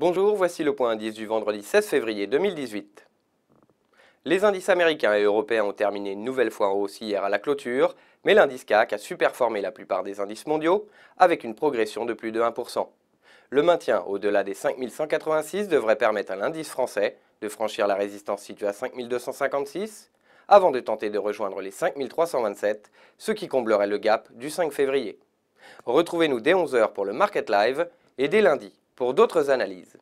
Bonjour, voici le point indice du vendredi 16 février 2018. Les indices américains et européens ont terminé une nouvelle fois en hausse hier à la clôture, mais l'indice CAC a superformé la plupart des indices mondiaux, avec une progression de plus de 1%. Le maintien au-delà des 5186 devrait permettre à l'indice français de franchir la résistance située à 5256, avant de tenter de rejoindre les 5327, ce qui comblerait le gap du 5 février. Retrouvez-nous dès 11h pour le Market Live et dès lundi pour d'autres analyses.